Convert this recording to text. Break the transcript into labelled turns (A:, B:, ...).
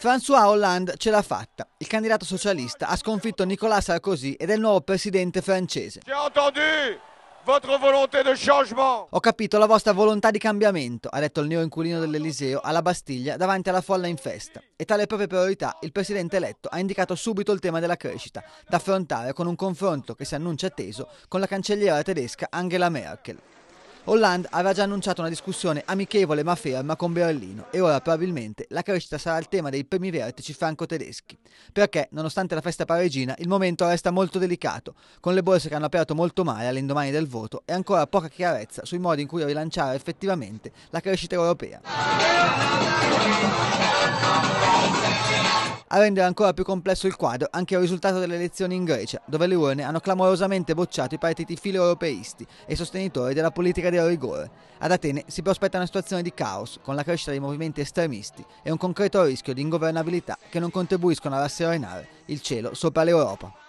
A: François Hollande ce l'ha fatta. Il candidato socialista ha sconfitto Nicolas Sarkozy ed è il nuovo presidente francese. Ho capito la vostra volontà di cambiamento, ha detto il neo inculino dell'Eliseo alla Bastiglia davanti alla folla in festa. E tra le proprie priorità il presidente eletto ha indicato subito il tema della crescita, da affrontare con un confronto che si annuncia teso con la cancelliera tedesca Angela Merkel. Hollande aveva già annunciato una discussione amichevole ma ferma con Berlino e ora probabilmente la crescita sarà il tema dei primi vertici franco-tedeschi, perché nonostante la festa parigina il momento resta molto delicato, con le borse che hanno aperto molto male all'indomani del voto e ancora poca chiarezza sui modi in cui rilanciare effettivamente la crescita
B: europea
A: a rendere ancora più complesso il quadro anche il risultato delle elezioni in Grecia, dove le urne hanno clamorosamente bocciato i partiti filo-europeisti e sostenitori della politica del rigore. Ad Atene si prospetta una situazione di caos, con la crescita dei movimenti estremisti e un concreto rischio di ingovernabilità che non contribuiscono a rasserenare il cielo sopra l'Europa.